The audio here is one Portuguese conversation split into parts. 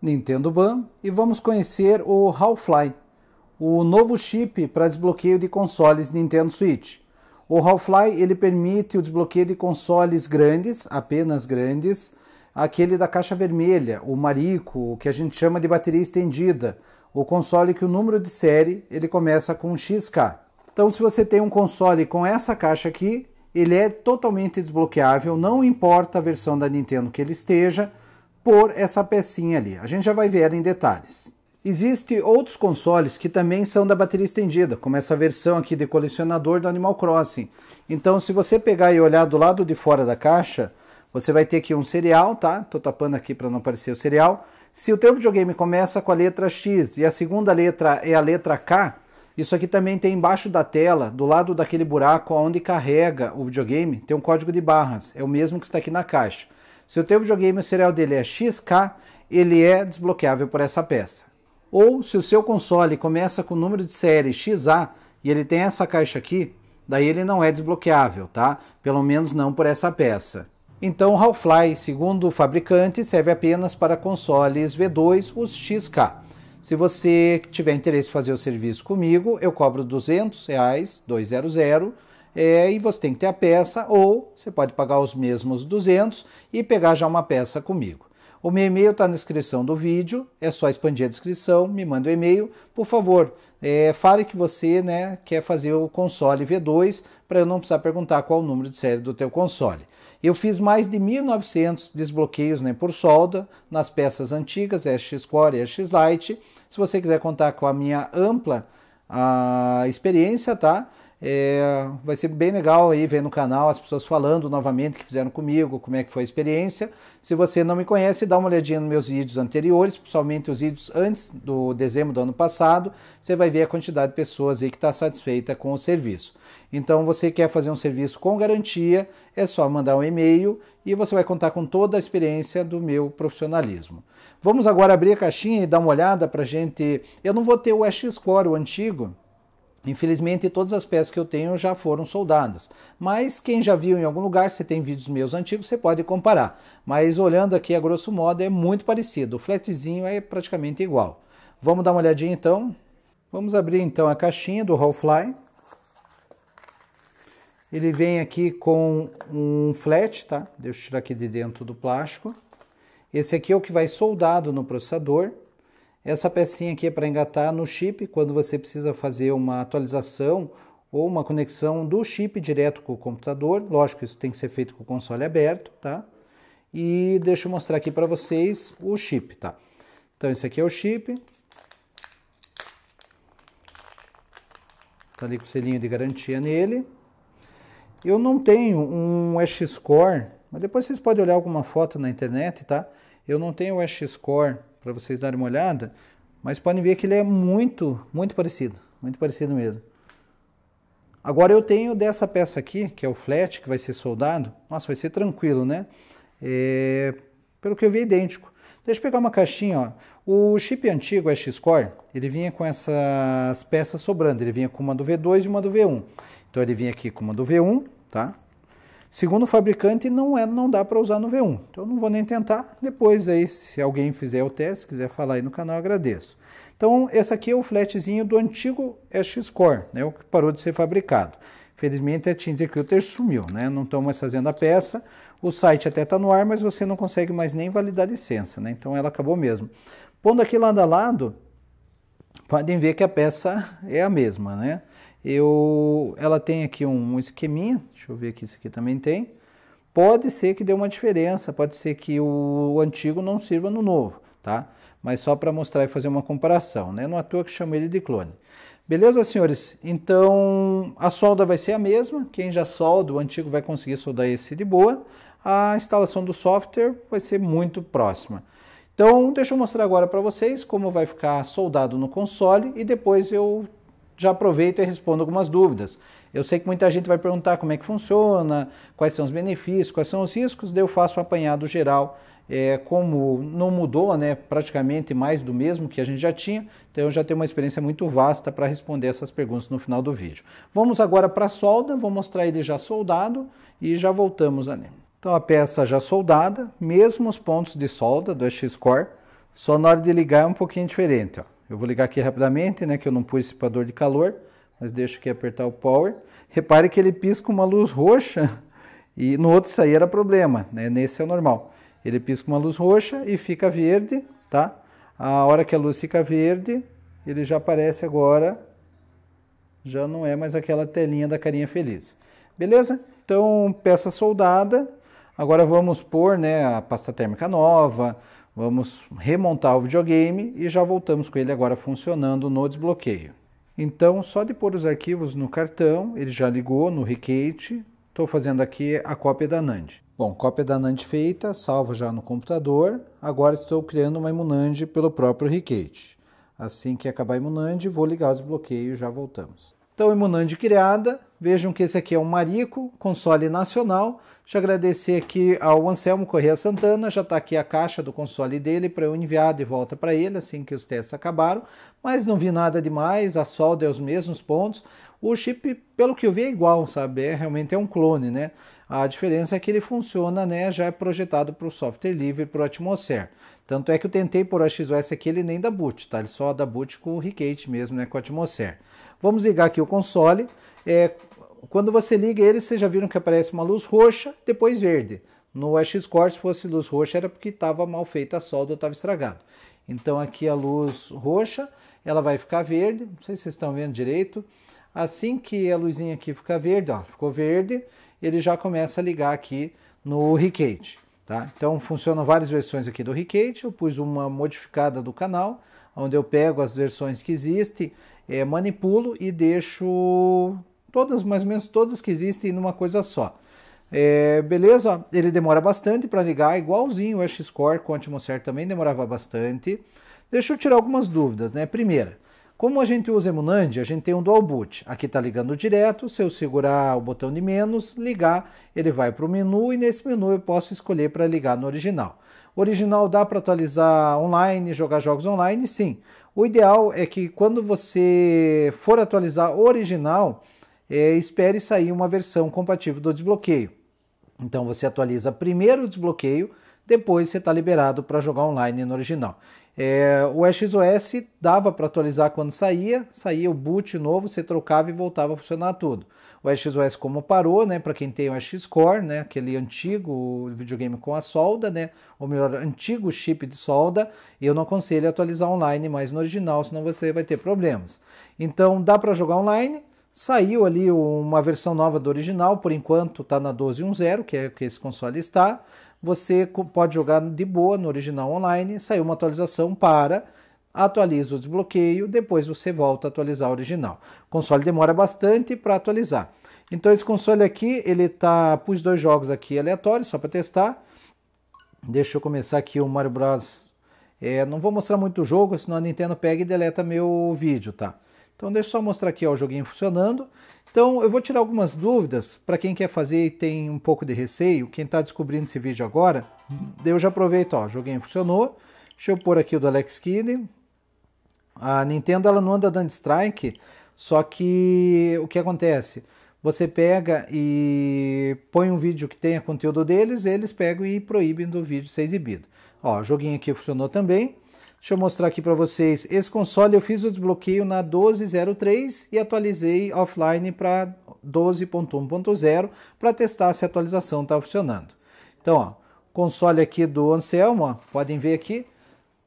Nintendo Ban e vamos conhecer o half o novo chip para desbloqueio de consoles Nintendo Switch. O half ele permite o desbloqueio de consoles grandes, apenas grandes, aquele da caixa vermelha, o marico, o que a gente chama de bateria estendida, o console que o número de série ele começa com XK. Então se você tem um console com essa caixa aqui, ele é totalmente desbloqueável, não importa a versão da Nintendo que ele esteja, por essa pecinha ali. A gente já vai ver ela em detalhes. Existem outros consoles que também são da bateria estendida, como essa versão aqui de colecionador do Animal Crossing. Então, se você pegar e olhar do lado de fora da caixa, você vai ter aqui um cereal, tá? Tô tapando aqui para não aparecer o cereal. Se o teu videogame começa com a letra X e a segunda letra é a letra K, isso aqui também tem embaixo da tela, do lado daquele buraco onde carrega o videogame, tem um código de barras. É o mesmo que está aqui na caixa. Se o teu videogame, o serial dele é XK, ele é desbloqueável por essa peça. Ou se o seu console começa com o número de série XA e ele tem essa caixa aqui, daí ele não é desbloqueável, tá? Pelo menos não por essa peça. Então o Half-Life, segundo o fabricante, serve apenas para consoles V2, os XK. Se você tiver interesse em fazer o serviço comigo, eu cobro 200 reais, 200, é, e você tem que ter a peça, ou você pode pagar os mesmos 200 e pegar já uma peça comigo. O meu e-mail está na descrição do vídeo, é só expandir a descrição, me manda o um e-mail. Por favor, é, fale que você né, quer fazer o console V2 para eu não precisar perguntar qual o número de série do teu console. Eu fiz mais de 1.900 desbloqueios né, por solda nas peças antigas, é X-Core e X-Lite. Se você quiser contar com a minha ampla a ah, experiência, tá? É, vai ser bem legal aí ver no canal as pessoas falando novamente que fizeram comigo, como é que foi a experiência. Se você não me conhece, dá uma olhadinha nos meus vídeos anteriores, principalmente os vídeos antes do dezembro do ano passado. Você vai ver a quantidade de pessoas aí que está satisfeita com o serviço. Então, você quer fazer um serviço com garantia, é só mandar um e-mail e você vai contar com toda a experiência do meu profissionalismo. Vamos agora abrir a caixinha e dar uma olhada para gente. Eu não vou ter o Ash Score, o antigo Infelizmente, todas as peças que eu tenho já foram soldadas, mas quem já viu em algum lugar, se tem vídeos meus antigos, você pode comparar. Mas olhando aqui a grosso modo, é muito parecido, o flatzinho é praticamente igual. Vamos dar uma olhadinha então? Vamos abrir então a caixinha do Hallfly. Ele vem aqui com um flat, tá? Deixa eu tirar aqui de dentro do plástico. Esse aqui é o que vai soldado no processador. Essa pecinha aqui é para engatar no chip quando você precisa fazer uma atualização ou uma conexão do chip direto com o computador. Lógico, isso tem que ser feito com o console aberto, tá? E deixa eu mostrar aqui para vocês o chip, tá? Então esse aqui é o chip. Tá ali com o selinho de garantia nele. Eu não tenho um X-Core, mas depois vocês podem olhar alguma foto na internet, tá? Eu não tenho o X-Core para vocês darem uma olhada, mas podem ver que ele é muito, muito parecido, muito parecido mesmo. Agora eu tenho dessa peça aqui, que é o flat, que vai ser soldado. Nossa, vai ser tranquilo, né? É, pelo que eu vi, é idêntico. Deixa eu pegar uma caixinha, ó. O chip antigo X-Core, ele vinha com essas peças sobrando. Ele vinha com uma do V2 e uma do V1. Então ele vinha aqui com uma do V1, tá? Segundo o fabricante, não, é, não dá para usar no V1. Então, não vou nem tentar. Depois, aí, se alguém fizer o teste, quiser falar aí no canal, agradeço. Então, esse aqui é o flatzinho do antigo X-Core, né, o que parou de ser fabricado. Felizmente, a Team Executor sumiu, né? não estão mais fazendo a peça. O site até está no ar, mas você não consegue mais nem validar licença. Né? Então, ela acabou mesmo. Pondo aqui lado a lado, podem ver que a peça é a mesma, né? eu, ela tem aqui um, um esqueminha, deixa eu ver aqui, isso aqui também tem. Pode ser que dê uma diferença, pode ser que o, antigo não sirva no novo, tá? Mas só para mostrar e fazer uma comparação, né? Não é à toa que chamo ele de clone. Beleza, senhores? Então, a solda vai ser a mesma, quem já solda, o antigo vai conseguir soldar esse de boa. A instalação do software vai ser muito próxima. Então, deixa eu mostrar agora para vocês como vai ficar soldado no console e depois eu já aproveito e respondo algumas dúvidas. Eu sei que muita gente vai perguntar como é que funciona, quais são os benefícios, quais são os riscos, daí eu faço um apanhado geral. É, como não mudou, né, praticamente mais do mesmo que a gente já tinha, então eu já tenho uma experiência muito vasta para responder essas perguntas no final do vídeo. Vamos agora para a solda, vou mostrar ele já soldado e já voltamos a nele. Então a peça já soldada, mesmos pontos de solda do X-Core, só na hora de ligar é um pouquinho diferente. Ó. Eu vou ligar aqui rapidamente, né, que eu não pus dissipador de calor, mas deixo aqui apertar o power. Repare que ele pisca uma luz roxa e no outro isso aí era problema, né? Nesse é o normal. Ele pisca uma luz roxa e fica verde, tá? A hora que a luz fica verde, ele já aparece agora, já não é mais aquela telinha da carinha feliz. Beleza? Então, peça soldada. Agora vamos pôr né, a pasta térmica nova, Vamos remontar o videogame e já voltamos com ele agora funcionando no desbloqueio. Então, só de pôr os arquivos no cartão, ele já ligou no Recate. Estou fazendo aqui a cópia da NAND. Bom, cópia da NAND feita, salvo já no computador. Agora estou criando uma Emunand pelo próprio Recate. Assim que acabar a Emunand, vou ligar o desbloqueio e já voltamos. Então, Imunande criada, vejam que esse aqui é um marico, console nacional. Deixa eu agradecer aqui ao Anselmo Correa Santana, já está aqui a caixa do console dele para eu enviar de volta para ele assim que os testes acabaram, mas não vi nada demais, a solda é os mesmos pontos. O chip, pelo que eu vi, é igual, sabe? É, realmente é um clone, né? A diferença é que ele funciona, né, já é projetado para o software livre, para o Atmosphere. Tanto é que eu tentei por a XOS aqui, ele nem dá boot, tá? Ele só dá boot com o Recate mesmo, né, com o Atmosphere. Vamos ligar aqui o console. É, quando você liga ele, vocês já viram que aparece uma luz roxa, depois verde. No X Core, se fosse luz roxa, era porque estava mal feita a solda, estava estragado. Então aqui a luz roxa, ela vai ficar verde, não sei se vocês estão vendo direito. Assim que a luzinha aqui ficar verde, ó, ficou verde, ele já começa a ligar aqui no Recate. Tá? Então funcionam várias versões aqui do Recate, eu pus uma modificada do canal, onde eu pego as versões que existem, é, manipulo e deixo todas, mais ou menos todas que existem, numa coisa só. É, beleza, ele demora bastante para ligar, igualzinho o X-Core com o Atmosfer também demorava bastante. Deixa eu tirar algumas dúvidas, né? Primeira, como a gente usa Emunand, a gente tem um dual boot. Aqui está ligando direto, se eu segurar o botão de menos, ligar, ele vai para o menu e nesse menu eu posso escolher para ligar no original. O original dá para atualizar online, jogar jogos online? Sim. O ideal é que quando você for atualizar o original, é, espere sair uma versão compatível do desbloqueio. Então você atualiza primeiro o desbloqueio, depois você está liberado para jogar online no original. É, o XOS dava para atualizar quando saía, saía o boot novo, você trocava e voltava a funcionar tudo. O XOS como parou, né, para quem tem o X Core, né, aquele antigo videogame com a solda, né, ou melhor, antigo chip de solda, eu não aconselho atualizar online mais no original, senão você vai ter problemas. Então dá para jogar online, Saiu ali uma versão nova do original, por enquanto está na 12.1.0, que é o que esse console está você pode jogar de boa no original online, saiu uma atualização para atualiza o desbloqueio, depois você volta a atualizar o original. O console demora bastante para atualizar. Então esse console aqui, ele tá pus dois jogos aqui aleatórios só para testar. Deixa eu começar aqui o Mario Bros. É, não vou mostrar muito o jogo, senão a Nintendo pega e deleta meu vídeo, tá? Então deixa eu só mostrar aqui ó, o joguinho funcionando. Então eu vou tirar algumas dúvidas para quem quer fazer e tem um pouco de receio, quem está descobrindo esse vídeo agora, eu já aproveito, ó, joguinho funcionou, deixa eu pôr aqui o do Alex Kidd, a Nintendo ela não anda dando strike, só que o que acontece? Você pega e põe um vídeo que tenha conteúdo deles, eles pegam e proíbem do vídeo ser exibido. Ó, joguinho aqui funcionou também, Deixa eu mostrar aqui para vocês. Esse console eu fiz o desbloqueio na 12.03 e atualizei offline para 12.1.0 para testar se a atualização está funcionando. Então, ó, console aqui do Anselmo, ó, podem ver aqui.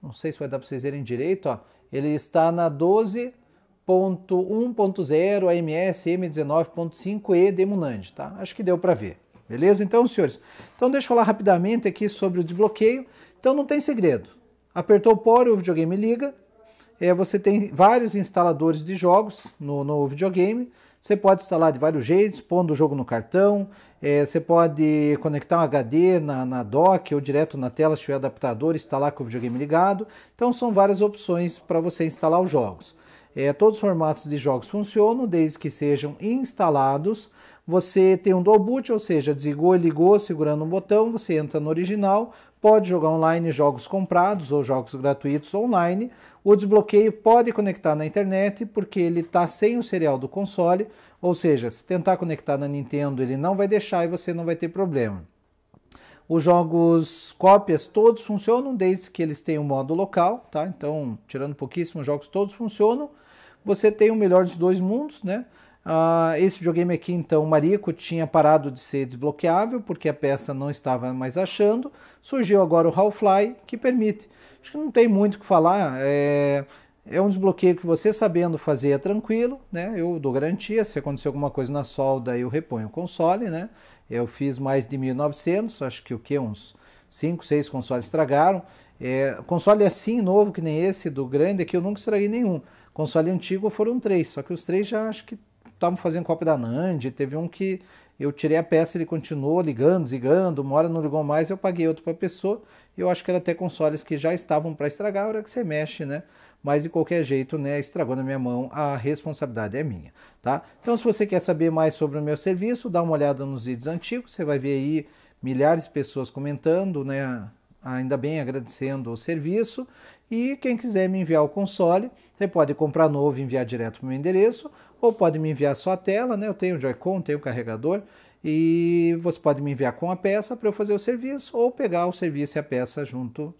Não sei se vai dar para vocês verem direito, ó. Ele está na 12.1.0 AMS M19.5 e Demunand, tá? Acho que deu para ver. Beleza? Então, senhores, então deixa eu falar rapidamente aqui sobre o desbloqueio. Então não tem segredo. Apertou o e o videogame liga. É, você tem vários instaladores de jogos no, no videogame. Você pode instalar de vários jeitos, pondo o jogo no cartão. É, você pode conectar um HD na, na dock ou direto na tela se tiver adaptador, instalar com o videogame ligado. Então são várias opções para você instalar os jogos. É, todos os formatos de jogos funcionam, desde que sejam instalados. Você tem um dual boot, ou seja, desligou e ligou segurando um botão, você entra no original, pode jogar online jogos comprados ou jogos gratuitos online. O desbloqueio pode conectar na internet porque ele está sem o serial do console, ou seja, se tentar conectar na Nintendo ele não vai deixar e você não vai ter problema. Os jogos cópias todos funcionam desde que eles tenham modo local, tá? Então, tirando pouquíssimos jogos, todos funcionam. Você tem o melhor dos dois mundos, né? Uh, esse videogame aqui, então, o Marico tinha parado de ser desbloqueável porque a peça não estava mais achando. Surgiu agora o Half-Fly que permite. Acho que não tem muito o que falar. É, é um desbloqueio que você sabendo fazer é tranquilo, né? Eu dou garantia. Se acontecer alguma coisa na solda, eu reponho o console, né? Eu fiz mais de 1.900, acho que o que? Uns 5, 6 consoles estragaram. É, console assim, novo que nem esse, do grande aqui, é eu nunca estraguei nenhum. Console antigo foram três, só que os três já acho que estavam fazendo cópia da Nand, teve um que eu tirei a peça, ele continuou ligando, desligando, uma hora não ligou mais, eu paguei outro para a pessoa, eu acho que era até consoles que já estavam para estragar, a hora que você mexe, né? Mas de qualquer jeito, né, estragou na minha mão, a responsabilidade é minha, tá? Então se você quer saber mais sobre o meu serviço, dá uma olhada nos vídeos antigos, você vai ver aí milhares de pessoas comentando, né, ainda bem agradecendo o serviço e quem quiser me enviar o console, você pode comprar novo e enviar direto para o meu endereço, ou pode me enviar só a tela, né? Eu tenho o Joy-Con, tenho o carregador, e você pode me enviar com a peça para eu fazer o serviço, ou pegar o serviço e a peça junto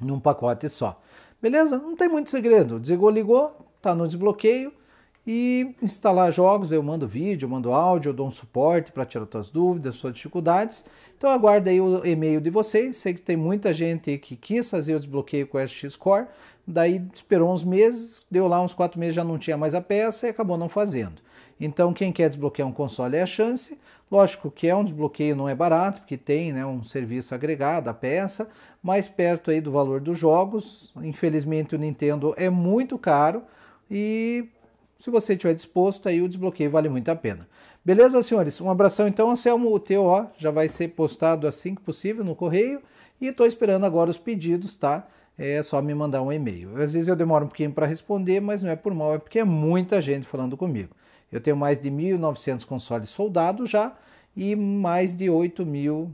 num pacote só. Beleza? Não tem muito segredo. Desligou, ligou, tá no desbloqueio e instalar jogos. Eu mando vídeo, mando áudio, dou um suporte para tirar suas dúvidas, suas dificuldades. Então aguardo aí o e-mail de vocês. Sei que tem muita gente que quis fazer o desbloqueio com o SX Core, daí esperou uns meses, deu lá uns quatro meses, já não tinha mais a peça e acabou não fazendo. Então quem quer desbloquear um console é a chance. Lógico que é um desbloqueio, não é barato, porque tem né, um serviço agregado, a peça, mais perto aí do valor dos jogos. Infelizmente o Nintendo é muito caro e se você estiver disposto, aí o desbloqueio vale muito a pena. Beleza, senhores? Um abração então, Anselmo. O teu já vai ser postado assim que possível no correio. E estou esperando agora os pedidos, tá? É só me mandar um e-mail. Às vezes eu demoro um pouquinho para responder, mas não é por mal, é porque é muita gente falando comigo. Eu tenho mais de 1.900 consoles soldados já e mais de 8 mil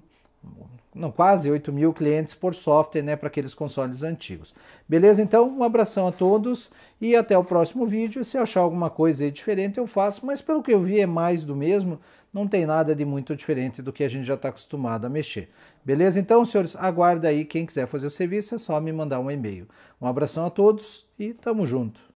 não, quase 8 mil clientes por software né, para aqueles consoles antigos. Beleza? Então, um abração a todos e até o próximo vídeo. Se achar alguma coisa diferente, eu faço, mas pelo que eu vi é mais do mesmo, não tem nada de muito diferente do que a gente já está acostumado a mexer. Beleza? Então, senhores, aguarda aí. Quem quiser fazer o serviço é só me mandar um e-mail. Um abração a todos e tamo junto.